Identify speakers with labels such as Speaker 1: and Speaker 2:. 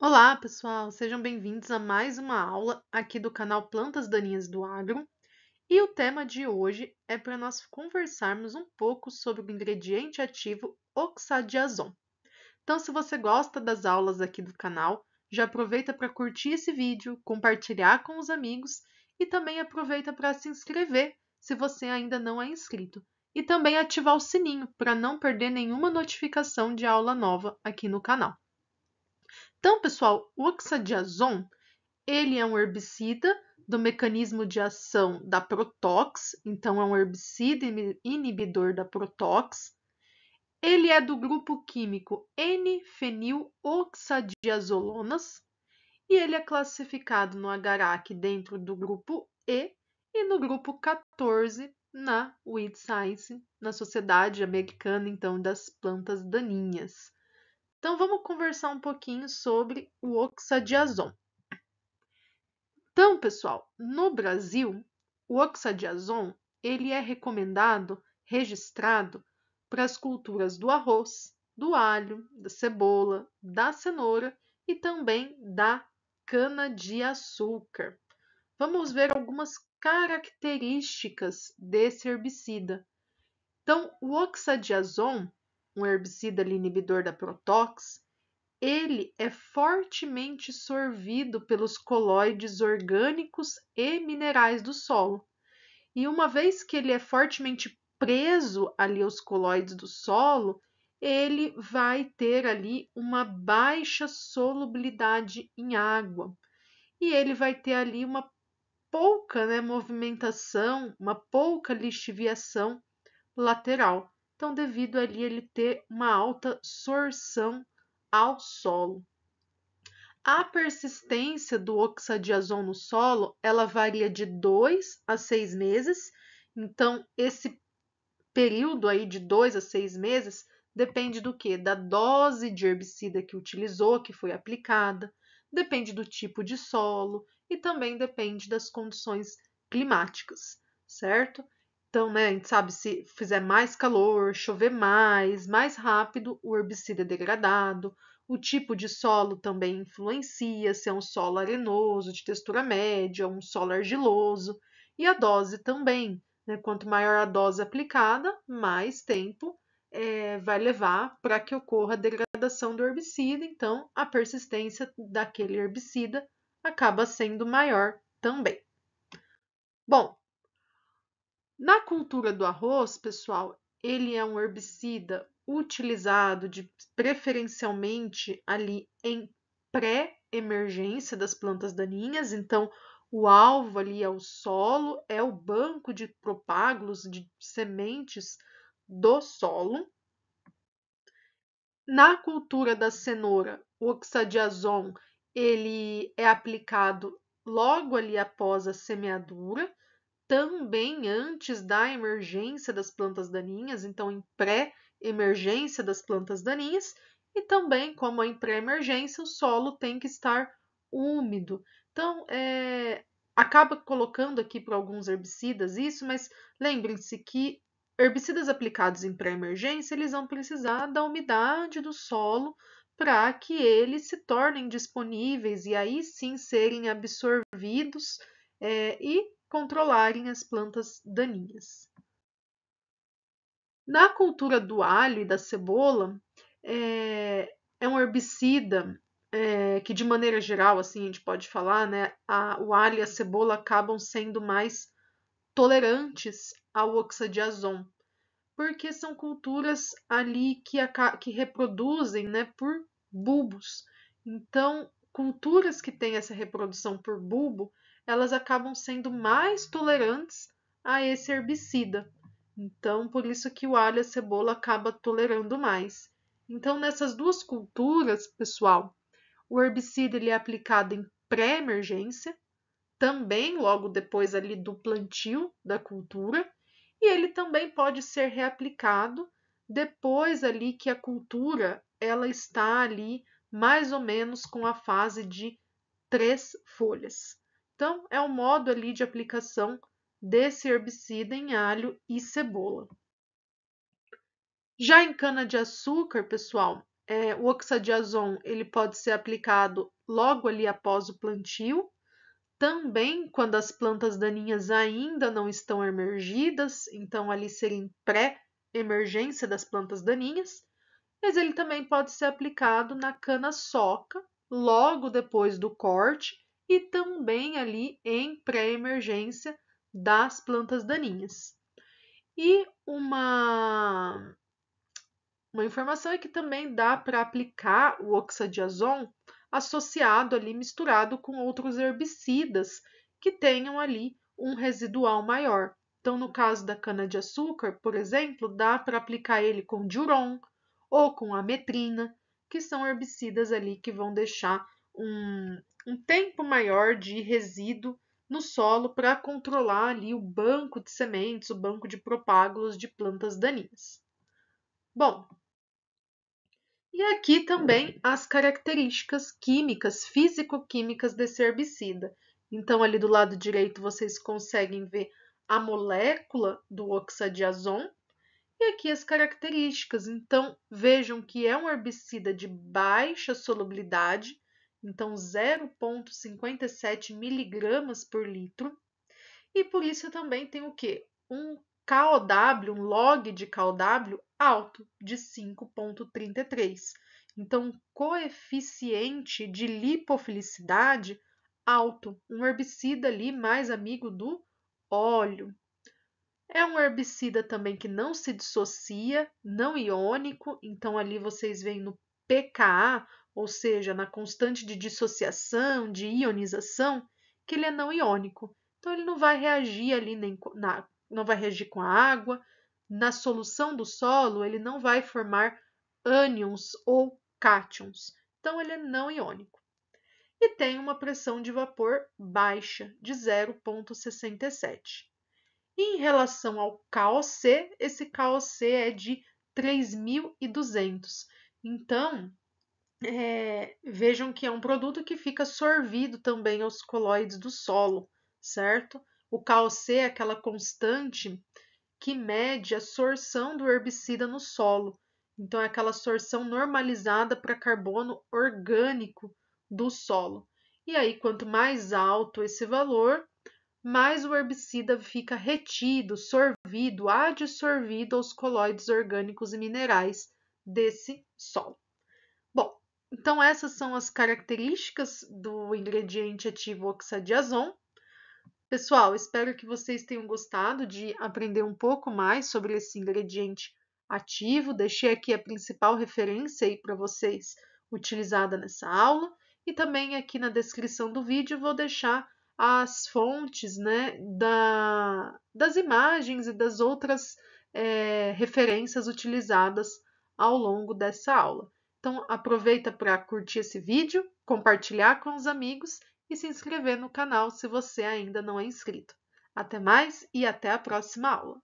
Speaker 1: Olá, pessoal! Sejam bem-vindos a mais uma aula aqui do canal Plantas Daninhas do Agro. E o tema de hoje é para nós conversarmos um pouco sobre o ingrediente ativo oxadiazon. Então, se você gosta das aulas aqui do canal, já aproveita para curtir esse vídeo, compartilhar com os amigos e também aproveita para se inscrever se você ainda não é inscrito. E também ativar o sininho para não perder nenhuma notificação de aula nova aqui no canal. Então, pessoal, o oxadiazon, ele é um herbicida do mecanismo de ação da Protox, então é um herbicida inibidor da Protox. Ele é do grupo químico N-feniloxadiazolonas e ele é classificado no Agarac dentro do grupo E e no grupo 14 na Weed Science, na Sociedade Americana então das Plantas Daninhas. Então vamos conversar um pouquinho sobre o oxadiazon. Então, pessoal, no Brasil, o oxadiazon ele é recomendado, registrado para as culturas do arroz, do alho, da cebola, da cenoura e também da cana de açúcar. Vamos ver algumas características desse herbicida. Então, o oxadiazon um herbicida inibidor da protox, ele é fortemente sorvido pelos colóides orgânicos e minerais do solo. E uma vez que ele é fortemente preso ali aos colóides do solo, ele vai ter ali uma baixa solubilidade em água. E ele vai ter ali uma pouca né, movimentação, uma pouca lixiviação lateral. Então, devido ali ele ter uma alta sorção ao solo. A persistência do oxadiazôn no solo, ela varia de 2 a 6 meses. Então, esse período aí de 2 a 6 meses depende do que? Da dose de herbicida que utilizou, que foi aplicada, depende do tipo de solo e também depende das condições climáticas, certo? Então, né, a gente sabe se fizer mais calor, chover mais, mais rápido, o herbicida é degradado. O tipo de solo também influencia, se é um solo arenoso, de textura média, um solo argiloso. E a dose também. Né? Quanto maior a dose aplicada, mais tempo é, vai levar para que ocorra a degradação do herbicida. Então, a persistência daquele herbicida acaba sendo maior também. Bom, na cultura do arroz, pessoal, ele é um herbicida utilizado de, preferencialmente ali em pré-emergência das plantas daninhas, então o alvo ali é o solo, é o banco de propagulos de sementes do solo. Na cultura da cenoura, o oxadiazon ele é aplicado logo ali após a semeadura também antes da emergência das plantas daninhas, então em pré-emergência das plantas daninhas, e também, como em pré-emergência, o solo tem que estar úmido. Então, é, acaba colocando aqui para alguns herbicidas isso, mas lembrem-se que herbicidas aplicados em pré-emergência, eles vão precisar da umidade do solo para que eles se tornem disponíveis e aí sim serem absorvidos é, e controlarem as plantas daninhas. Na cultura do alho e da cebola, é, é um herbicida é, que, de maneira geral, assim, a gente pode falar, né, a, o alho e a cebola acabam sendo mais tolerantes ao oxadiazom, porque são culturas ali que, a, que reproduzem né, por bulbos. Então, culturas que têm essa reprodução por bulbo elas acabam sendo mais tolerantes a esse herbicida. Então, por isso que o alho e a cebola acaba tolerando mais. Então, nessas duas culturas, pessoal, o herbicida ele é aplicado em pré-emergência, também logo depois ali do plantio da cultura, e ele também pode ser reaplicado depois ali que a cultura ela está ali mais ou menos com a fase de três folhas. Então, é o modo ali de aplicação desse herbicida em alho e cebola. Já em cana-de-açúcar, pessoal, é, o oxadiazon ele pode ser aplicado logo ali após o plantio, também quando as plantas daninhas ainda não estão emergidas, então ali serem pré-emergência das plantas daninhas, mas ele também pode ser aplicado na cana-soca, logo depois do corte, e também ali em pré-emergência das plantas daninhas. E uma, uma informação é que também dá para aplicar o oxadiazon associado ali, misturado com outros herbicidas que tenham ali um residual maior. Então, no caso da cana-de-açúcar, por exemplo, dá para aplicar ele com diuron ou com ametrina, que são herbicidas ali que vão deixar um um tempo maior de resíduo no solo para controlar ali o banco de sementes, o banco de propágulos de plantas daninhas. Bom, e aqui também as características químicas, físico-químicas desse herbicida. Então, ali do lado direito, vocês conseguem ver a molécula do oxadiazon e aqui as características. Então, vejam que é um herbicida de baixa solubilidade, então 0,57 miligramas por litro. E por isso também tem o que? Um KOW, um log de KOW alto, de 5,33. Então, coeficiente de lipofilicidade alto, um herbicida ali mais amigo do óleo. É um herbicida também que não se dissocia, não iônico, então ali vocês veem no pKa ou seja, na constante de dissociação, de ionização, que ele é não iônico. Então ele não vai reagir ali nem na, não vai reagir com a água. Na solução do solo, ele não vai formar ânions ou cátions. Então ele é não iônico. E tem uma pressão de vapor baixa de 0.67. Em relação ao KOC, esse KOC é de 3.200. Então, é, vejam que é um produto que fica sorvido também aos coloides do solo, certo? O KOC é aquela constante que mede a sorção do herbicida no solo. Então, é aquela sorção normalizada para carbono orgânico do solo. E aí, quanto mais alto esse valor, mais o herbicida fica retido, sorvido, adsorvido aos colóides orgânicos e minerais desse solo. Então, essas são as características do ingrediente ativo oxadiazon. Pessoal, espero que vocês tenham gostado de aprender um pouco mais sobre esse ingrediente ativo. Deixei aqui a principal referência aí para vocês utilizada nessa aula e também aqui na descrição do vídeo vou deixar as fontes né, da, das imagens e das outras é, referências utilizadas ao longo dessa aula. Então aproveita para curtir esse vídeo, compartilhar com os amigos e se inscrever no canal se você ainda não é inscrito. Até mais e até a próxima aula!